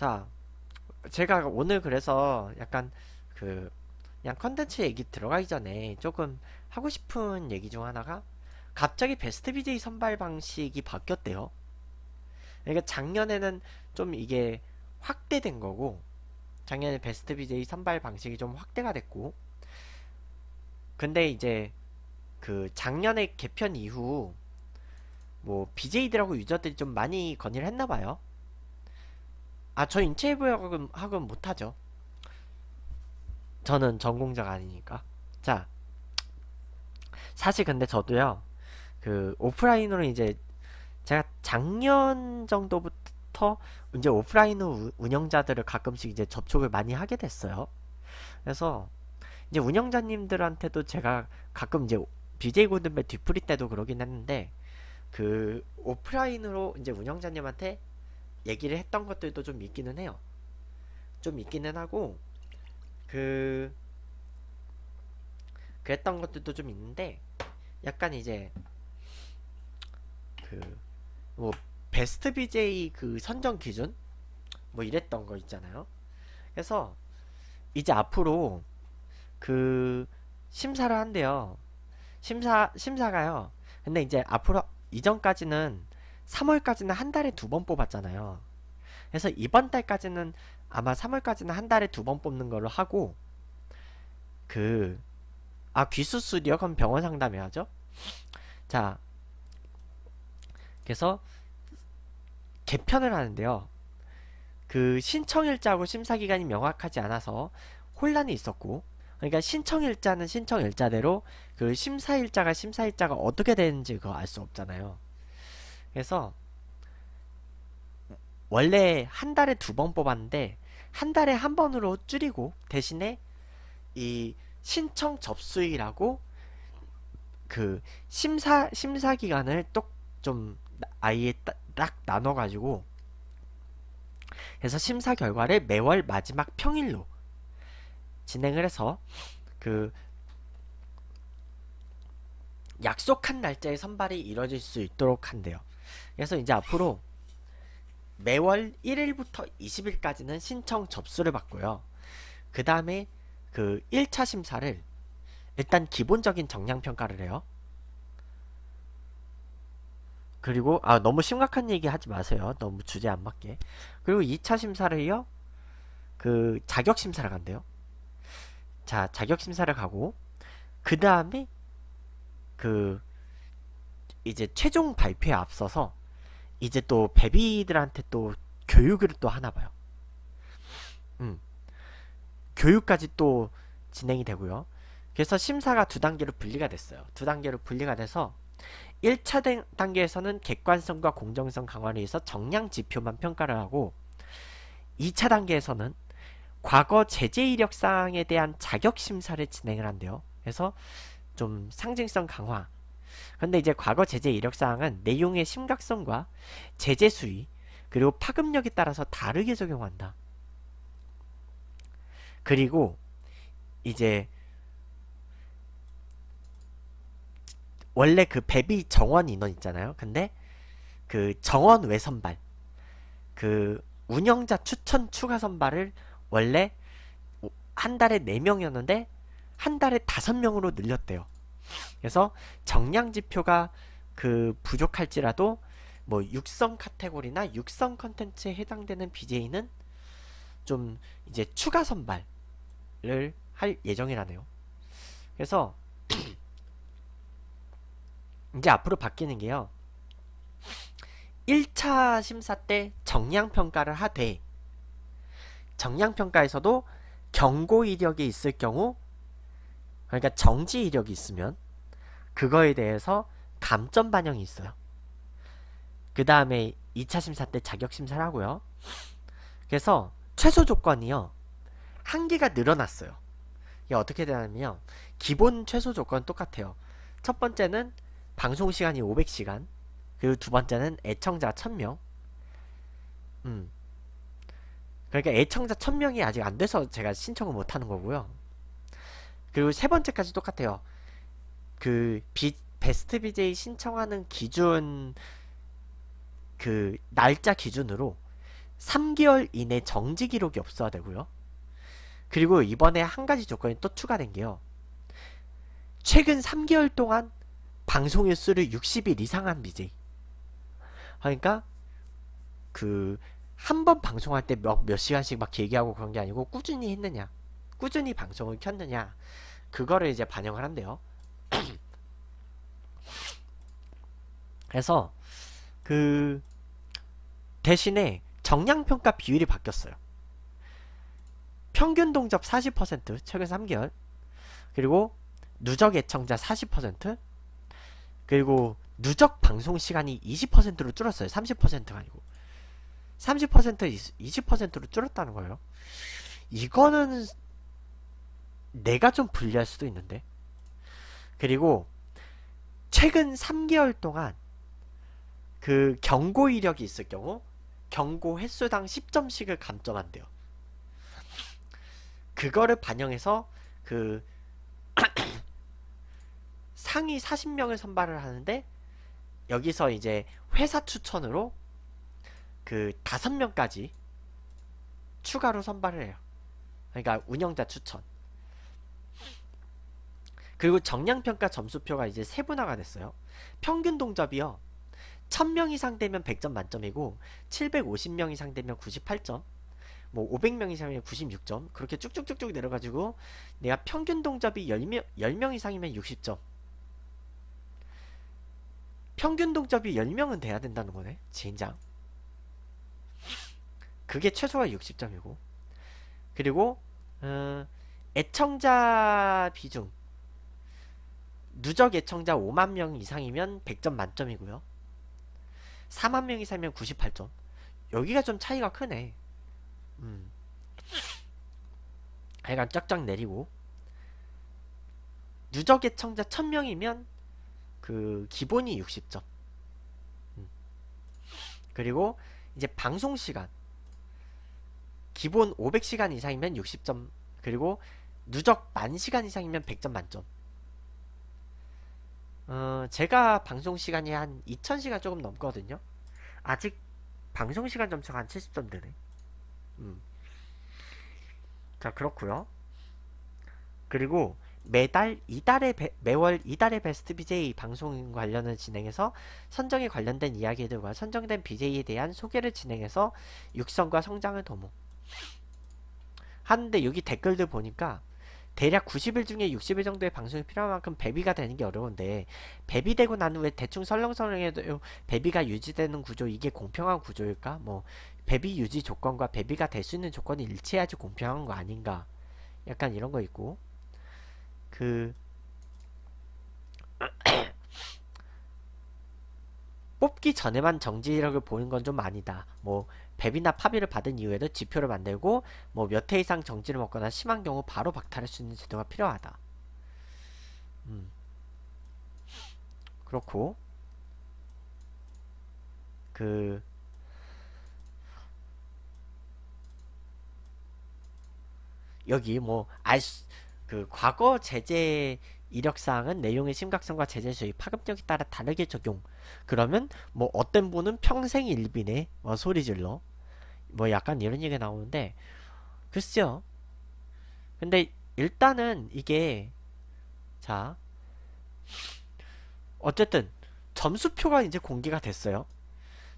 자, 제가 오늘 그래서 약간 그 그냥 컨텐츠 얘기 들어가기 전에 조금 하고 싶은 얘기 중 하나가 갑자기 베스트 BJ 선발 방식이 바뀌었대요. 그러니까 작년에는 좀 이게 확대된 거고 작년에 베스트 BJ 선발 방식이 좀 확대가 됐고 근데 이제 그 작년에 개편 이후 뭐 BJ들하고 유저들이 좀 많이 건의를 했나 봐요. 아저 인체부학은 학은 못하죠 저는 전공자가 아니니까 자 사실 근데 저도요 그 오프라인으로 이제 제가 작년 정도부터 이제 오프라인 운영자들을 가끔씩 이제 접촉을 많이 하게 됐어요 그래서 이제 운영자님들한테도 제가 가끔 이제 BJ 고든벨 뒤풀이 때도 그러긴 했는데 그 오프라인으로 이제 운영자님한테 얘기를 했던 것들도 좀 있기는 해요. 좀 있기는 하고 그 그랬던 것들도 좀 있는데 약간 이제 그 뭐 베스트 BJ 그 선정 기준 뭐 이랬던 거 있잖아요. 그래서 이제 앞으로 그 심사를 한대요. 심사 심사가요. 근데 이제 앞으로 이전까지는 3월까지는 한 달에 두 번 뽑았잖아요. 그래서 이번 달까지는 아마 3월까지는 한 달에 두 번 뽑는 걸로 하고 그 아 귀수술이요? 그럼 병원 상담해 야죠 자 그래서 개편을 하는데요. 그 신청일자하고 심사기간이 명확하지 않아서 혼란이 있었고 그러니까 신청일자는 신청일자대로 그 심사일자가 심사일자가 어떻게 되는지 그거 알 수 없잖아요. 그래서 원래 한 달에 두 번 뽑았는데 한 달에 한 번으로 줄이고 대신에 이 신청 접수일하고 그 심사 심사 기간을 똑 좀 아예 따, 딱 나눠 가지고 그래서 심사 결과를 매월 마지막 평일로 진행을 해서 그 약속한 날짜에 선발이 이뤄질 수 있도록 한대요. 그래서 이제 앞으로 매월 1일부터 20일까지는 신청 접수를 받고요. 그 다음에 그 1차 심사를 일단 기본적인 정량평가를 해요. 그리고 아 너무 심각한 얘기 하지 마세요. 너무 주제 안 맞게. 그리고 2차 심사를요. 해그 자격 심사를 간대요. 자, 자격 심사를 가고 그다음에 그 이제 최종 발표에 앞서서 이제 또 베비들한테 또 교육을 또 하나 봐요. 음. 교육까지 또 진행이 되고요. 그래서 심사가 두 단계로 분리가 됐어요. 두 단계로 분리가 돼서 1차 단계에서는 객관성과 공정성 강화를 위해서 정량 지표만 평가를 하고 2차 단계에서는 과거 제재 이력사에 대한 자격 심사를 진행을 한대요. 그래서 좀 상징성 강화 그런데 이제 과거 제재 이력 사항은 내용의 심각성과 제재 수위 그리고 파급력에 따라서 다르게 적용한다. 그리고 이제 원래 그 배비 정원 인원 있잖아요. 근데 그 정원 외선발 그 운영자 추천 추가 선발을 원래 한 달에 네명이었는데한 달에 다섯 명으로 늘렸대요. 그래서 정량 지표가 그 부족할지라도 뭐 육성 카테고리나 육성 컨텐츠에 해당되는 BJ는 좀 이제 추가 선발을 할 예정이라네요. 그래서 이제 앞으로 바뀌는 게요. 1차 심사 때 정량평가를 하되 정량평가에서도 경고 이력이 있을 경우 그러니까 정지 이력이 있으면 그거에 대해서 감점 반영이 있어요. 그 다음에 2차 심사 때 자격 심사를 하고요. 그래서 최소 조건이요. 한계가 늘어났어요. 이게 어떻게 되냐면요. 기본 최소 조건 똑같아요. 첫 번째는 방송 시간이 500시간. 그리고 두 번째는 애청자 1000명. 음. 그러니까 애청자 1000명이 아직 안 돼서 제가 신청을 못 하는 거고요. 그리고 세 번째까지 똑같아요. 그 비, 베스트 BJ 신청하는 기준 그 날짜 기준으로 3개월 이내 정지 기록이 없어야 되고요. 그리고 이번에 한 가지 조건이 또 추가된 게요. 최근 3개월 동안 방송 일수를 60일 이상한 BJ. 그러니까 그 한 번 방송할 때 몇 몇 시간씩 막 얘기하고 그런 게 아니고 꾸준히 했느냐. 꾸준히 방송을 켰느냐 그거를 이제 반영을 한대요 그래서 그 대신에 정량평가 비율이 바뀌었어요 평균 동접 40% 최근 3개월 그리고 누적 애청자 40% 그리고 누적 방송 시간이 20%로 줄었어요 30%가 아니고 30% 20%로 줄었다는 거예요 이거는 내가 좀 불리할 수도 있는데 그리고 최근 3개월 동안 그 경고 이력이 있을 경우 경고 횟수당 10점씩을 감점한대요 그거를 반영해서 그 상위 40명을 선발을 하는데 여기서 이제 회사 추천으로 그 5명까지 추가로 선발을 해요 그러니까 운영자 추천 그리고 정량평가 점수표가 이제 세분화가 됐어요. 평균 동접이요. 1000명 이상 되면 100점 만점이고 750명 이상 되면 98점 뭐 500명 이상이면 96점 그렇게 쭉쭉쭉쭉 내려가지고 내가 평균 동접이 10명, 10명 이상이면 60점 평균 동접이 10명은 돼야 된다는 거네 진장 그게 최소가 60점이고 그리고 어, 애청자 비중 누적 예청자 5만 명 이상이면 100점 만점이고요. 4만 명 이상이면 98점. 여기가 좀 차이가 크네. 음. 약간 쫙쫙 내리고 누적 예청자 1000명이면 그 기본이 60점. 음. 그리고 이제 방송 시간 기본 500시간 이상이면 60점 그리고 누적 만 시간 이상이면 100점 만점. 어, 제가 방송 시간이 한 2000시간 조금 넘거든요. 아직 방송 시간 점수가 한 70점 되네. 음. 자, 그렇고요. 그리고 매달 이달의 배, 매월 이달의 베스트 BJ 방송 관련을 진행해서 선정에 관련된 이야기들과 선정된 BJ에 대한 소개를 진행해서 육성과 성장을 도모. 하는데 여기 댓글들 보니까 대략 90일 중에 60일 정도의 방송이 필요한 만큼 배비가 되는 게 어려운데 배비되고 난 후에 대충 설렁설렁해도 배비가 유지되는 구조 이게 공평한 구조일까? 뭐 배비 유지 조건과 배비가 될 수 있는 조건이 일치해야지 공평한 거 아닌가? 약간 이런 거 있고 그 뽑기 전에만 정지력을 보는 건 좀 아니다. 뭐 배비나 파비를 받은 이후에도 지표를 만들고 뭐 몇 회 이상 정지를 먹거나 심한 경우 바로 박탈할 수 있는 제도가 필요하다. 음. 그렇고 그 여기 뭐알그 과거 제재 이력사항은 내용의 심각성과 제재 수위, 파급력에 따라 다르게 적용. 그러면 뭐 어떤 분은 평생 일비네, 뭐 소리 질러. 뭐 약간 이런 얘기가 나오는데 글쎄요. 근데 일단은 이게 자 어쨌든 점수표가 이제 공개가 됐어요.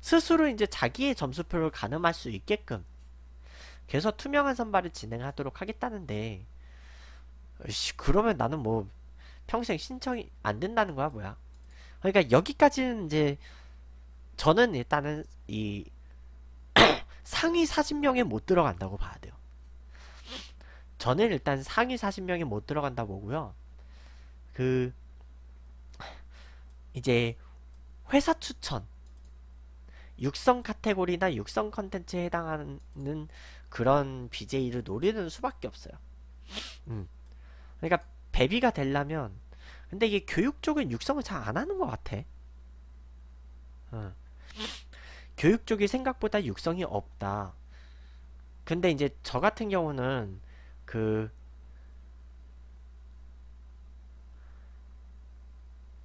스스로 이제 자기의 점수표를 가늠할 수 있게끔 그래서 투명한 선발을 진행하도록 하겠다는데 씨 그러면 나는 뭐 평생 신청이 안 된다는 거야 뭐야 그러니까 여기까지는 이제 저는 일단은 이 상위 40명에 못 들어간다고 봐야 돼요. 저는 일단 상위 40명에 못 들어간다 보고요. 그 이제 회사 추천 육성 카테고리나 육성 컨텐츠에 해당하는 그런 BJ를 노리는 수밖에 없어요. 음. 그러니까 배비가 되려면 근데 이게 교육 쪽은 육성을 잘 안 하는 것 같아. 어. 교육 쪽이 생각보다 육성이 없다. 근데 이제 저 같은 경우는 그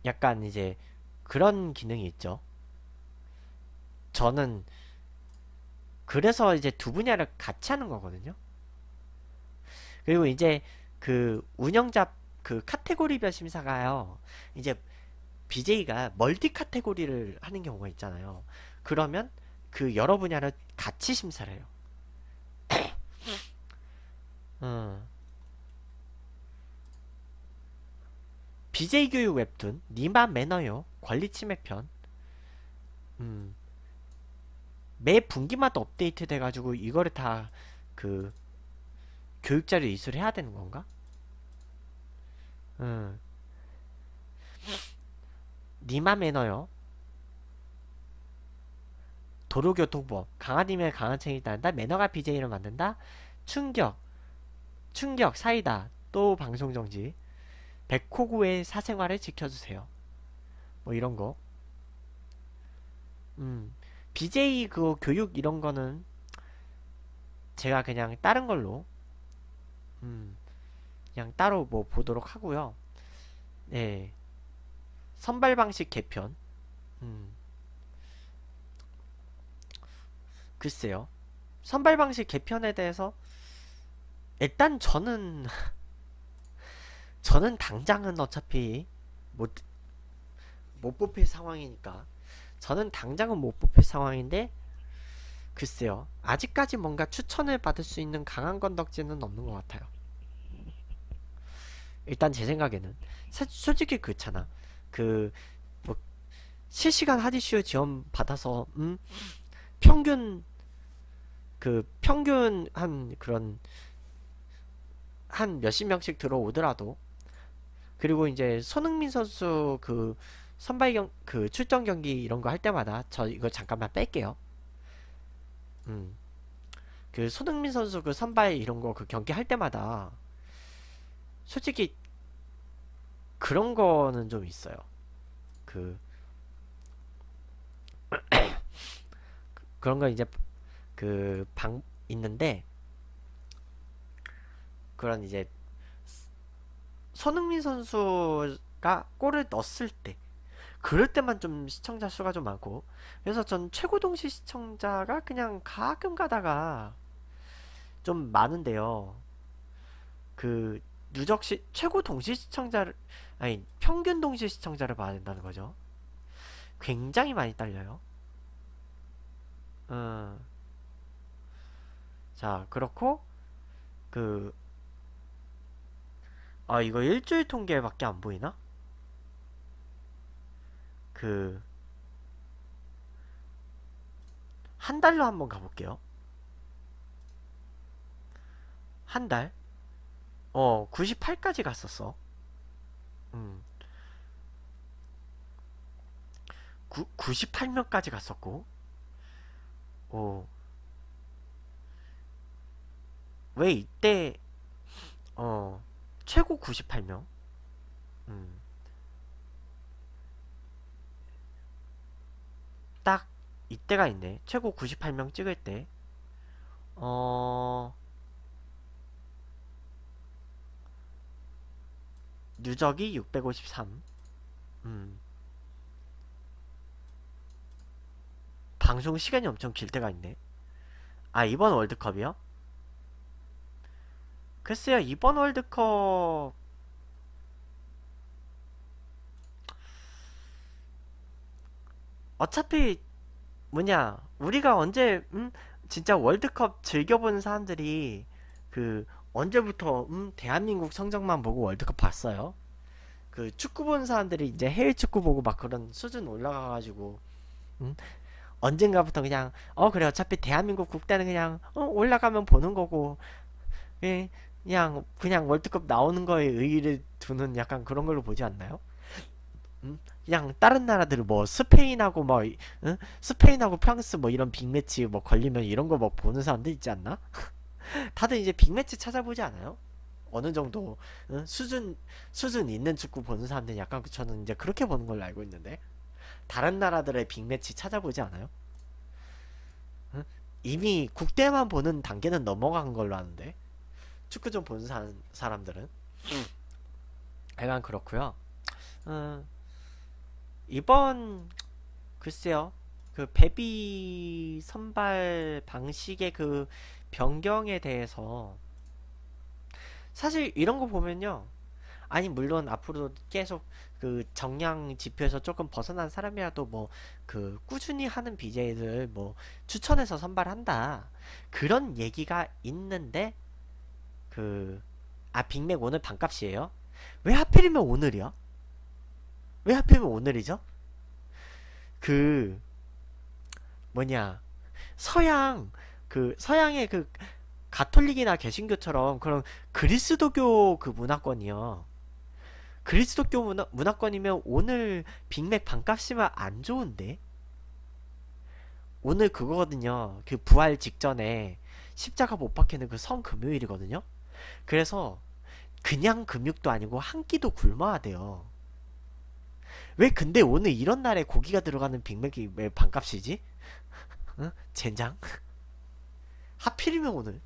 약간 이제 그런 기능이 있죠. 저는 그래서 이제 두 분야를 같이 하는 거거든요. 그리고 이제 그 운영자 그 카테고리별 심사가요. 이제 BJ가 멀티 카테고리를 하는 경우가 있잖아요. 그러면 그 여러 분야를 같이 심사를 해요. 어. BJ 교육 웹툰 니마 매너요 관리 침해 편. 음. 매 분기마다 업데이트 돼가지고 이거를 다 그 교육자료 이수를 해야 되는 건가? 음. 니마 매너요 도로교통법 강아지면 강아지이 따른다 매너가 BJ를 만든다 충격 충격 사이다 또 방송정지 백호구의 사생활을 지켜주세요 뭐 이런거 음 BJ 그 교육 이런거는 제가 그냥 다른걸로 음 그냥 따로 뭐 보도록 하고요 네 선발 방식 개편 음 글쎄요. 선발 방식 개편에 대해서 일단 저는 저는 당장은 어차피 못, 못 뽑힐 상황이니까 저는 당장은 못 뽑힐 상황인데 글쎄요 아직까지 뭔가 추천을 받을 수 있는 강한 건덕지는 없는 것 같아요 일단 제 생각에는 사, 솔직히 그렇잖아 그 뭐 실시간 하디슈 지원 받아서 음 평균 그 평균 한 그런 한 몇십 명씩 들어오더라도 그리고 이제 손흥민 선수 그 선발 경, 그 출전 경기 이런 거 할 때마다 저 이거 잠깐만 뺄게요. 음. 그 손흥민 선수 그 선발 이런 거 그 경기 할 때마다 솔직히 그런 거는 좀 있어요. 그 그런 거 이제 그방 있는데 그런 이제 손흥민 선수가 골을 넣었을 때 그럴 때만 좀 시청자 수가 좀 많고 그래서 전 최고 동시 시청자가 그냥 가끔 가다가 좀 많은데요 그 누적시 최고 동시 시청자를 아니 평균 동시 시청자를 봐야 된다는 거죠 굉장히 많이 딸려요 음자 그렇고 그 아 이거 일주일 통계밖에 안 보이나? 그 한 달로 한번 가볼게요 한 달? 어 98까지 갔었어 음 98명까지 갔었고 오왜 이때 어 최고 98명 음. 딱 이때가 있네 최고 98명 찍을 때 어... 누적이 653 음. 방송 시간이 엄청 길 때가 있네 아 이번 월드컵이요? 글쎄요 이번 월드컵 어차피 뭐냐 우리가 언제 음 진짜 월드컵 즐겨보는 사람들이 그 언제부터 음 대한민국 성적만 보고 월드컵 봤어요 그 축구 본 사람들이 이제 해외 축구 보고 막 그런 수준 올라가가지고 음 언젠가부터 그냥 어 그래 어차피 대한민국 국대는 그냥 어 올라가면 보는 거고 예 그냥 그냥 월드컵 나오는 거에 의의를 두는 약간 그런 걸로 보지 않나요? 음? 그냥 다른 나라들 뭐 스페인하고 뭐 응? 스페인하고 프랑스 뭐 이런 빅매치 뭐 걸리면 이런 거 뭐 보는 사람들 있지 않나? 다들 이제 빅매치 찾아보지 않아요? 어느 정도 응? 수준 수준 있는 축구 보는 사람들 약간 그 저는 이제 그렇게 보는 걸로 알고 있는데 다른 나라들의 빅매치 찾아보지 않아요? 응? 이미 국대만 보는 단계는 넘어간 걸로 아는데 축구 좀 본 사람들은 약간 아, 그렇고요. 음, 이번 글쎄요. 그 베비 선발 방식의 그 변경에 대해서 사실 이런 거 보면요. 아니 물론 앞으로도 계속 그 정량 지표에서 조금 벗어난 사람이라도 뭐 그 꾸준히 하는 BJ들 뭐 추천해서 선발한다 그런 얘기가 있는데 그, 아, 빅맥 오늘 반값이에요? 왜 하필이면 오늘이야? 왜 하필이면 오늘이죠? 그, 뭐냐, 서양, 그, 서양의 그, 가톨릭이나 개신교처럼 그런 그리스도교 그 문화권이요. 그리스도교 문화, 문화권이면 오늘 빅맥 반값이면 안 좋은데? 오늘 그거거든요. 그 부활 직전에 십자가 못 박히는 그 성금요일이거든요. 그래서 그냥 금육도 아니고 한 끼도 굶어야 돼요. 왜 근데 오늘 이런 날에 고기가 들어가는 빅맥이 왜 반값이지? 응? 어? 젠장? 하필이면 오늘.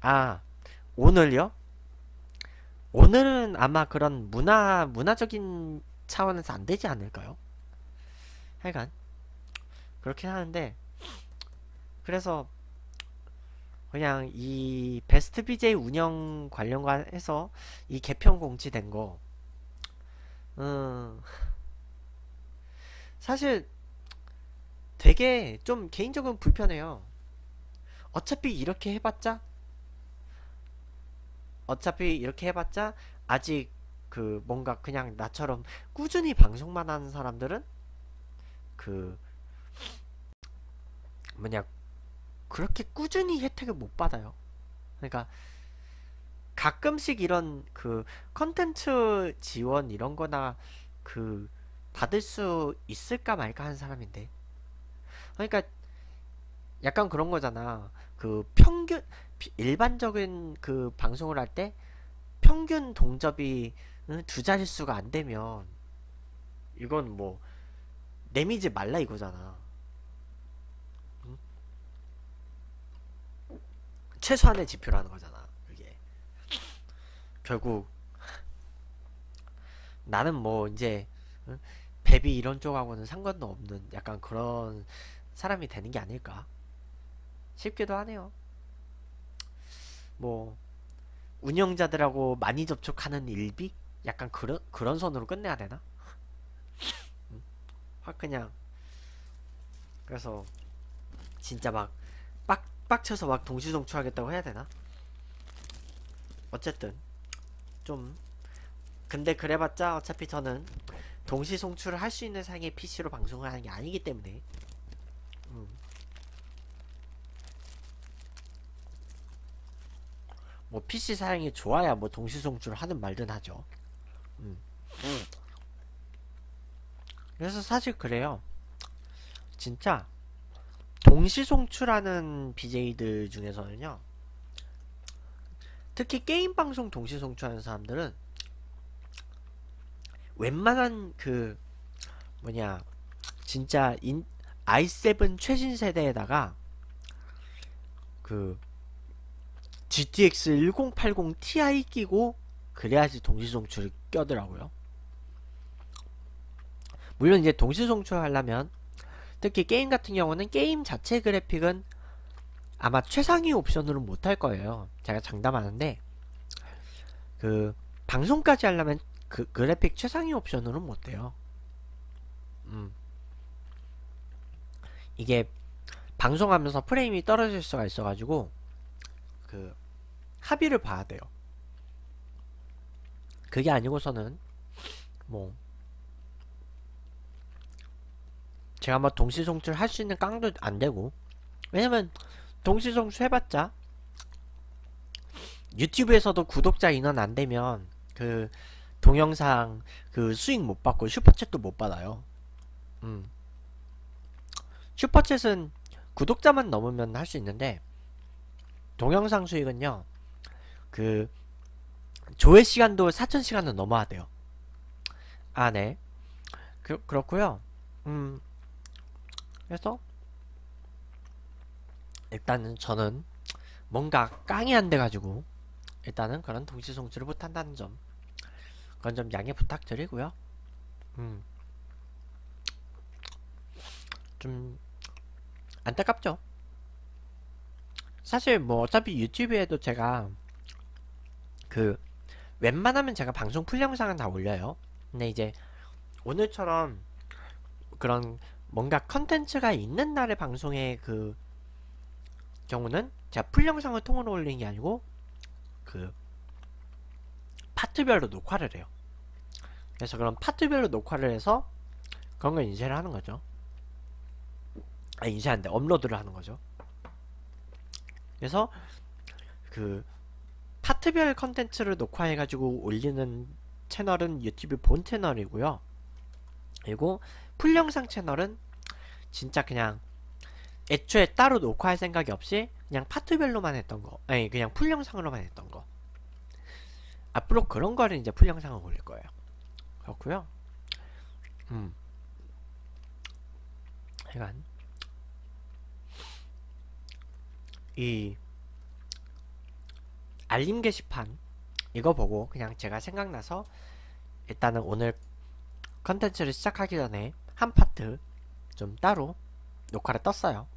아, 오늘요? 오늘은 아마 그런 문화, 문화적인 차원에서 안 되지 않을까요? 하여간, 그렇긴 하는데, 그래서 그냥 이 베스트 BJ 운영 관련 해서 이 개편 공지된 거, 음, 사실 되게 좀 개인적으로 불편해요. 어차피 이렇게 해봤자, 어차피 이렇게 해봤자 아직 그 뭔가 그냥 나처럼 꾸준히 방송만 하는 사람들은 그 뭐냐 그렇게 꾸준히 혜택을 못 받아요. 그러니까 가끔씩 이런 그 컨텐츠 지원 이런 거나 그 받을 수 있을까 말까 한 사람인데. 그러니까 약간 그런 거잖아. 그 평균 일반적인 그 방송을 할 때 평균 동접이 두 자릿수가 안 되면 이건 뭐 내미지 말라 이거잖아. 최소한의 지표라는 거잖아. 그게 결국 나는 뭐 이제 베비 이런 쪽하고는 상관도 없는 약간 그런 사람이 되는 게 아닐까 싶기도 하네요. 뭐 운영자들하고 많이 접촉하는 일비 약간 그런 그런 선으로 끝내야 되나? 확 그냥 그래서 진짜 막 빡쳐서 막 동시송출하겠다고 해야 되나? 어쨌든 좀 근데 그래봤자 어차피 저는 동시송출을 할 수 있는 상의 PC로 방송을 하는 게 아니기 때문에 음. 뭐 PC 사양이 좋아야 뭐 동시송출을 하는 말든 하죠 음. 음. 그래서 사실 그래요 진짜 동시송출하는 BJ들 중에서는요. 특히 게임 방송 동시송출하는 사람들은 웬만한 그 뭐냐 진짜 인, i7 최신 세대에다가 그 GTX 1080 Ti 끼고 그래야지 동시송출을 껴더라고요. 물론 이제 동시송출하려면 특히 게임 같은 경우는 게임 자체 그래픽은 아마 최상위 옵션으로 못할 거예요. 제가 장담하는데 그 방송까지 하려면 그 그래픽 최상위 옵션으로 못 돼요. 음. 이게 방송하면서 프레임이 떨어질 수가 있어가지고 그 합의를 봐야 돼요. 그게 아니고서는 뭐 제가 뭐 동시송출 할 수 있는 깡도 안되고 왜냐면 동시송출 해봤자 유튜브에서도 구독자 인원 안되면 그 동영상 그 수익 못받고 슈퍼챗도 못받아요 음 슈퍼챗은 구독자만 넘으면 할 수 있는데 동영상 수익은요 그 조회 시간도 4 0시간은 넘어야 돼요 아네 그, 그렇고요 음 그래서 일단은 저는 뭔가 깡이 안 돼가지고 일단은 그런 동시송출을 못한다는 점 그건 좀 양해 부탁드리고요 음. 좀 안타깝죠 사실 뭐 어차피 유튜브에도 제가 그 웬만하면 제가 방송 풀 영상은 다 올려요 근데 이제 오늘처럼 그런 뭔가 컨텐츠가 있는 날에 방송의 그 경우는 제가 풀 영상을 통으로 올리는 게 아니고 그 파트별로 녹화를 해요. 그래서 그런 파트별로 녹화를 해서 그런 걸 인쇄를 하는 거죠. 아, 인쇄한데 업로드를 하는 거죠. 그래서 그 파트별 컨텐츠를 녹화해가지고 올리는 채널은 유튜브 본 채널이고요. 그리고 풀영상 채널은 진짜 그냥 애초에 따로 녹화할 생각이 없이 그냥 파트별로만 했던 거 아니 그냥 풀영상으로만 했던 거 앞으로 그런 거를 이제 풀영상을 올릴 거예요 그렇구요음 하여간 이 알림 게시판 이거 보고 그냥 제가 생각나서 일단은 오늘 컨텐츠를 시작하기 전에 한 파트 좀 따로 녹화를 떴어요.